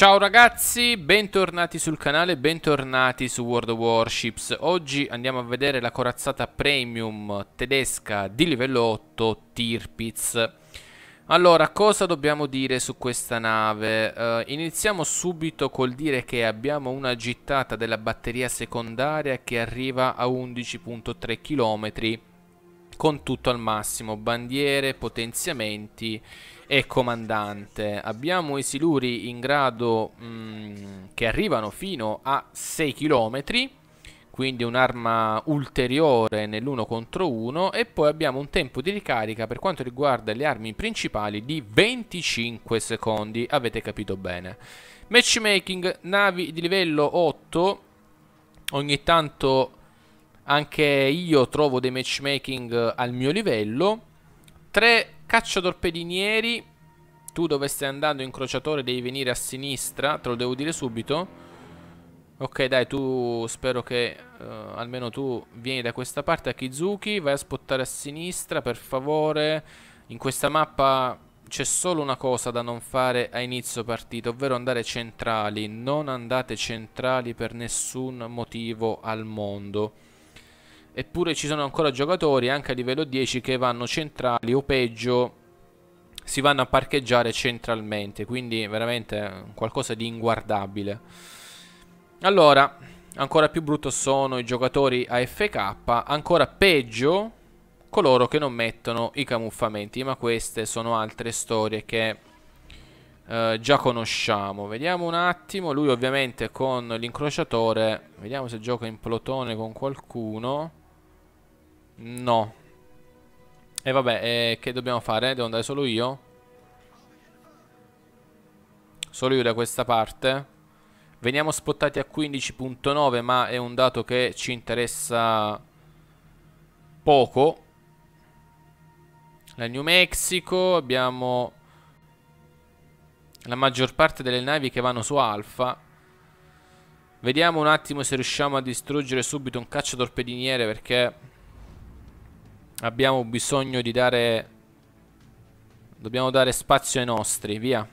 Ciao ragazzi, bentornati sul canale, bentornati su World of Warships Oggi andiamo a vedere la corazzata premium tedesca di livello 8 Tirpitz Allora, cosa dobbiamo dire su questa nave? Uh, iniziamo subito col dire che abbiamo una gittata della batteria secondaria che arriva a 11.3 km con tutto al massimo, bandiere, potenziamenti e comandante. Abbiamo i siluri in grado mh, mm, che arrivano fino a 6 km, quindi un'arma ulteriore nell'uno contro uno e poi abbiamo un tempo di ricarica per quanto riguarda le armi principali di 25 secondi, avete capito bene. Matchmaking, navi di livello 8, ogni tanto anche io trovo dei matchmaking al mio livello. Tre cacciatorpedinieri. Tu dove stai andando incrociatore devi venire a sinistra, te lo devo dire subito. Ok dai tu spero che uh, almeno tu vieni da questa parte a Kizuki Vai a spottare a sinistra per favore In questa mappa c'è solo una cosa da non fare a inizio partita Ovvero andare centrali Non andate centrali per nessun motivo al mondo eppure ci sono ancora giocatori anche a livello 10 che vanno centrali o peggio si vanno a parcheggiare centralmente, quindi veramente qualcosa di inguardabile. Allora, ancora più brutto sono i giocatori AFK, ancora peggio coloro che non mettono i camuffamenti, ma queste sono altre storie che eh, già conosciamo. Vediamo un attimo, lui ovviamente con l'incrociatore, vediamo se gioca in plotone con qualcuno. No. E vabbè, eh, che dobbiamo fare? Devo andare solo io? Solo io da questa parte? Veniamo spottati a 15.9 ma è un dato che ci interessa poco. La New Mexico, abbiamo la maggior parte delle navi che vanno su Alpha Vediamo un attimo se riusciamo a distruggere subito un cacciatorpediniere perché Abbiamo bisogno di dare... Dobbiamo dare spazio ai nostri, via.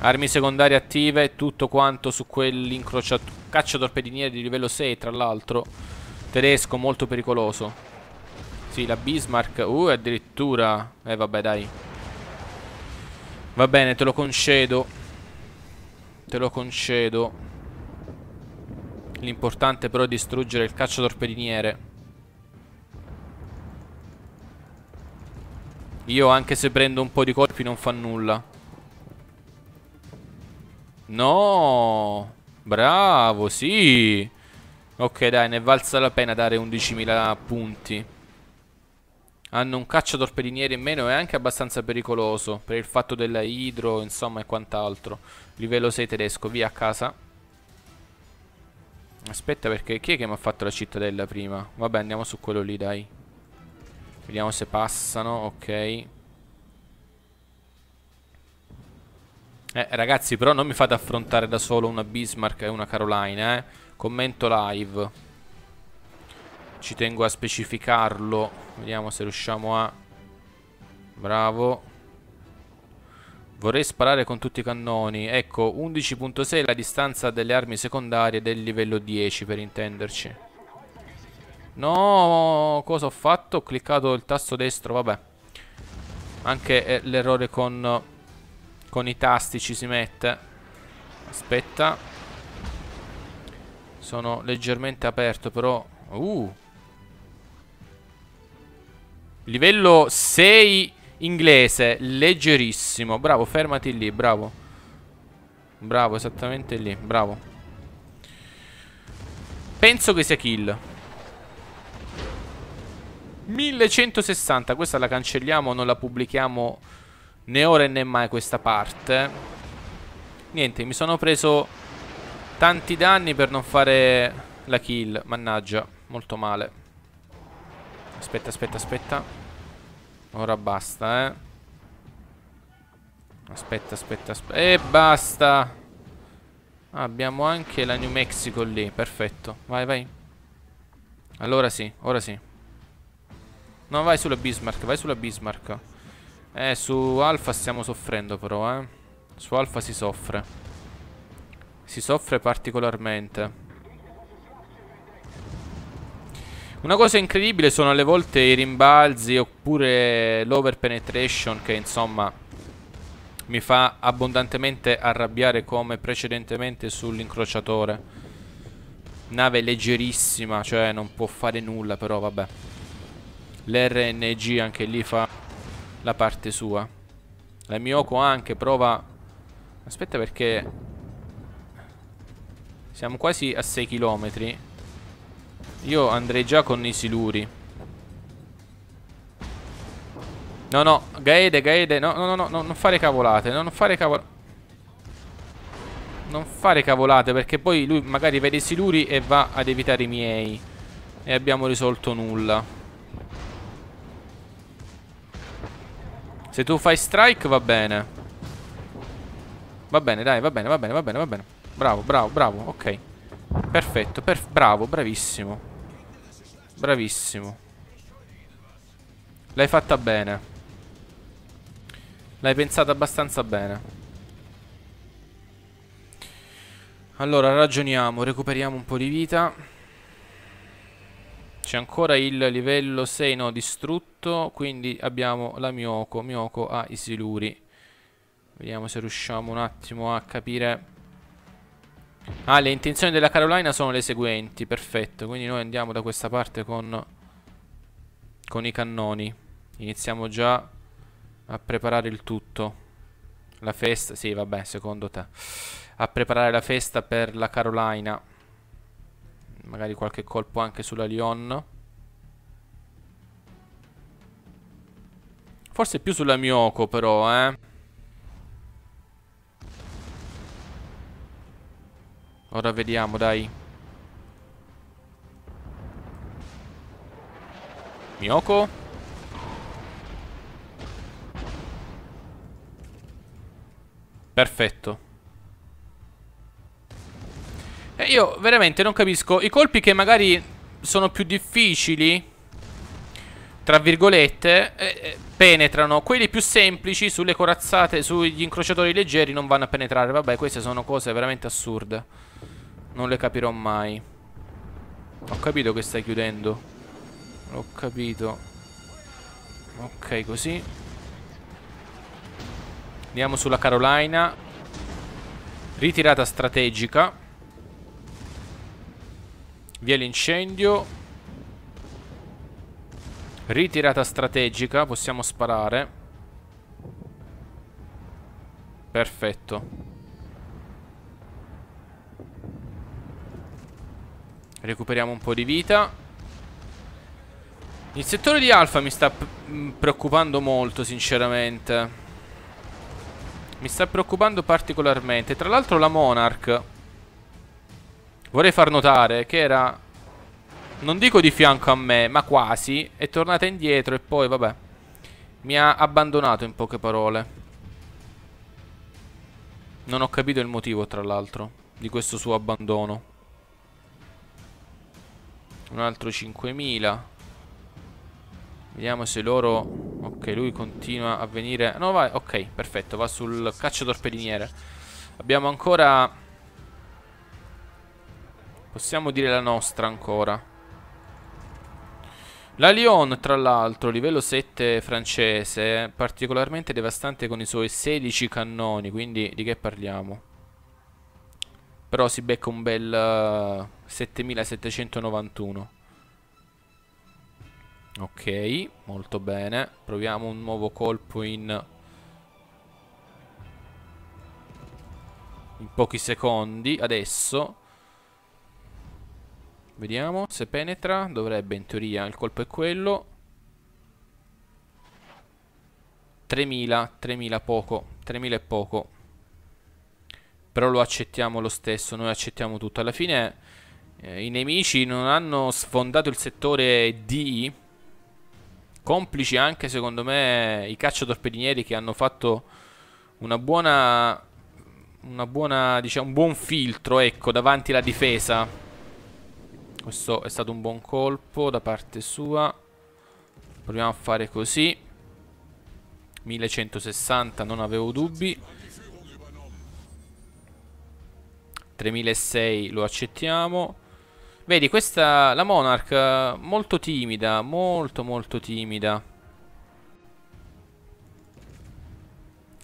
Armi secondarie attive, tutto quanto su quell'incrociatore. Caccia torpediniere di livello 6, tra l'altro. Tedesco, molto pericoloso. Sì, la Bismarck. Uh, addirittura. Eh, vabbè, dai. Va bene, te lo concedo. Te lo concedo. L'importante però è distruggere il cacciatorpediniere. Io anche se prendo un po' di colpi non fa nulla. No! Bravo, sì! Ok, dai, ne valsa la pena dare 11.000 punti. Hanno un cacciatorpediniere in meno e anche abbastanza pericoloso per il fatto della idro, insomma, e quant'altro. Livello 6 tedesco, via a casa. Aspetta perché chi è che mi ha fatto la cittadella prima? Vabbè andiamo su quello lì dai Vediamo se passano Ok Eh ragazzi però non mi fate affrontare da solo una Bismarck e una Carolina eh Commento live Ci tengo a specificarlo Vediamo se riusciamo a Bravo Vorrei sparare con tutti i cannoni. Ecco, 11.6 è la distanza delle armi secondarie del livello 10, per intenderci. No, cosa ho fatto? Ho cliccato il tasto destro, vabbè. Anche eh, l'errore con, con i tasti ci si mette. Aspetta. Sono leggermente aperto, però... Uh! Livello 6 Inglese, leggerissimo. Bravo, fermati lì, bravo. Bravo, esattamente lì, bravo. Penso che sia kill. 1160, questa la cancelliamo, non la pubblichiamo né ora né mai questa parte. Niente, mi sono preso tanti danni per non fare la kill. Mannaggia, molto male. Aspetta, aspetta, aspetta. Ora basta, eh. Aspetta, aspetta, aspetta. E basta! abbiamo anche la New Mexico lì. Perfetto. Vai, vai. Allora sì, ora sì. No, vai sulla Bismarck, vai sulla Bismarck. Eh, su Alfa stiamo soffrendo però, eh. Su Alfa si soffre. Si soffre particolarmente. Una cosa incredibile sono alle volte i rimbalzi oppure l'over penetration che insomma mi fa abbondantemente arrabbiare come precedentemente sull'incrociatore. Nave leggerissima, cioè non può fare nulla però vabbè. L'RNG anche lì fa la parte sua. La Miyoko anche prova... Aspetta perché... Siamo quasi a 6 km. Io andrei già con i siluri. No, no, Gaede, Gaede, no, no, no, no, non fare cavolate, no, non fare cavolate. Non fare cavolate perché poi lui magari vede i siluri e va ad evitare i miei. E abbiamo risolto nulla. Se tu fai strike va bene. Va bene, dai, va bene, va bene, va bene, va bene. Bravo, bravo, bravo, ok. Perfetto, per bravo, bravissimo. Bravissimo. L'hai fatta bene. L'hai pensata abbastanza bene. Allora, ragioniamo, recuperiamo un po' di vita. C'è ancora il livello 6 no, distrutto, quindi abbiamo la Miyoko. Miyoko ha i siluri. Vediamo se riusciamo un attimo a capire Ah, le intenzioni della Carolina sono le seguenti, perfetto. Quindi noi andiamo da questa parte con, con i cannoni. Iniziamo già a preparare il tutto. La festa, sì, vabbè, secondo te. A preparare la festa per la Carolina. Magari qualche colpo anche sulla Lyon. Forse più sulla Miyoko però, eh. Ora vediamo, dai. Miyoko. Perfetto. E io veramente non capisco. I colpi che magari sono più difficili tra virgolette, eh, penetrano. Quelli più semplici sulle corazzate, sugli incrociatori leggeri non vanno a penetrare. Vabbè, queste sono cose veramente assurde. Non le capirò mai. Ho capito che stai chiudendo. L'ho capito. Ok, così. Andiamo sulla Carolina. Ritirata strategica. Via l'incendio. Ritirata strategica. Possiamo sparare. Perfetto. Recuperiamo un po' di vita Il settore di alfa mi sta mm, preoccupando molto sinceramente Mi sta preoccupando particolarmente Tra l'altro la Monarch Vorrei far notare che era Non dico di fianco a me ma quasi È tornata indietro e poi vabbè Mi ha abbandonato in poche parole non ho capito il motivo, tra l'altro, di questo suo abbandono. Un altro 5000. Vediamo se loro... Ok, lui continua a venire... No, vai, ok, perfetto, va sul cacciatorpediniere. Abbiamo ancora... Possiamo dire la nostra ancora. La Lyon, tra l'altro, livello 7 francese, particolarmente devastante con i suoi 16 cannoni, quindi di che parliamo? Però si becca un bel... 7791 Ok, molto bene Proviamo un nuovo colpo in In pochi secondi Adesso Vediamo se penetra Dovrebbe in teoria, il colpo è quello 3000, 3000 poco 3000 è poco Però lo accettiamo lo stesso Noi accettiamo tutto Alla fine eh, i nemici non hanno sfondato il settore D complici anche secondo me i cacciatorpedinieri che hanno fatto una buona una buona diciamo un buon filtro ecco davanti alla difesa questo è stato un buon colpo da parte sua proviamo a fare così 1160 non avevo dubbi 3600 lo accettiamo Vedi, questa, la Monarch, eh, molto timida, molto molto timida.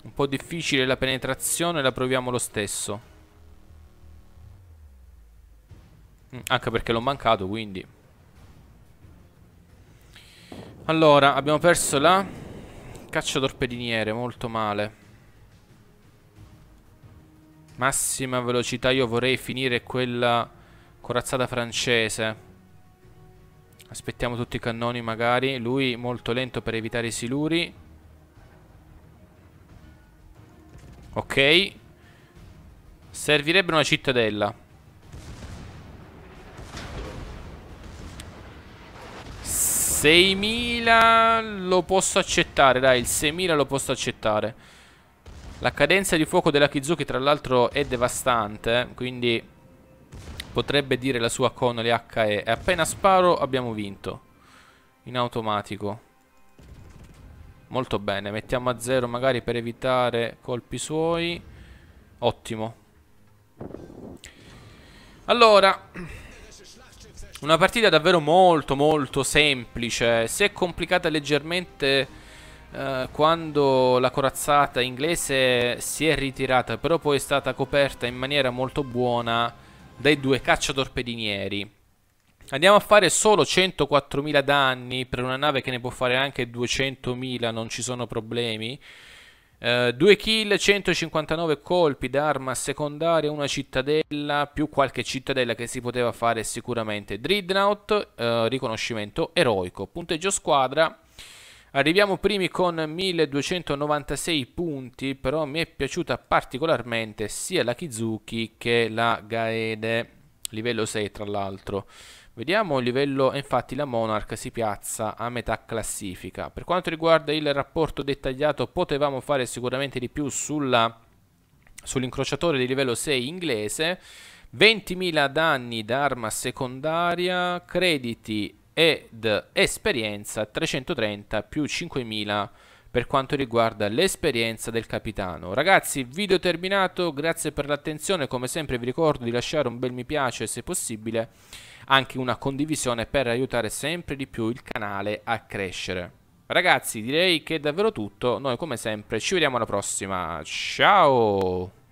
Un po' difficile la penetrazione, la proviamo lo stesso. Mm, anche perché l'ho mancato, quindi. Allora, abbiamo perso la caccia torpediniere, molto male. Massima velocità, io vorrei finire quella Corazzata francese. Aspettiamo tutti i cannoni magari. Lui molto lento per evitare i siluri. Ok. Servirebbe una cittadella. ...6.000 lo posso accettare, dai, il 6.000 lo posso accettare. La cadenza di fuoco della Kizuki tra l'altro è devastante, eh, quindi Potrebbe dire la sua Connolly HE. E appena sparo abbiamo vinto. In automatico. Molto bene. Mettiamo a zero magari per evitare colpi suoi. Ottimo. Allora... Una partita davvero molto molto semplice. Se complicata leggermente... Eh, quando la corazzata inglese si è ritirata, però poi è stata coperta in maniera molto buona dai due cacciatorpedinieri. Andiamo a fare solo 104.000 danni per una nave che ne può fare anche 200.000, non ci sono problemi. 2 uh, eh, kill, 159 colpi d'arma secondaria, una cittadella, più qualche cittadella che si poteva fare sicuramente. Dreadnought, uh, riconoscimento eroico. Punteggio squadra, Arriviamo primi con 1296 punti, però mi è piaciuta particolarmente sia la Kizuki che la Gaede, livello 6 tra l'altro. Vediamo il livello, eh, infatti la Monarch si piazza a metà classifica. Per quanto riguarda il rapporto dettagliato potevamo fare sicuramente di più sull'incrociatore di livello 6 inglese. 20.000 danni da arma secondaria, crediti ed esperienza 330 più 5000 per quanto riguarda l'esperienza del capitano. Ragazzi, video terminato, grazie per l'attenzione, come sempre vi ricordo di lasciare un bel mi piace se possibile, anche una condivisione per aiutare sempre di più il canale a crescere. Ragazzi, direi che è davvero tutto, noi come sempre ci vediamo alla prossima, ciao!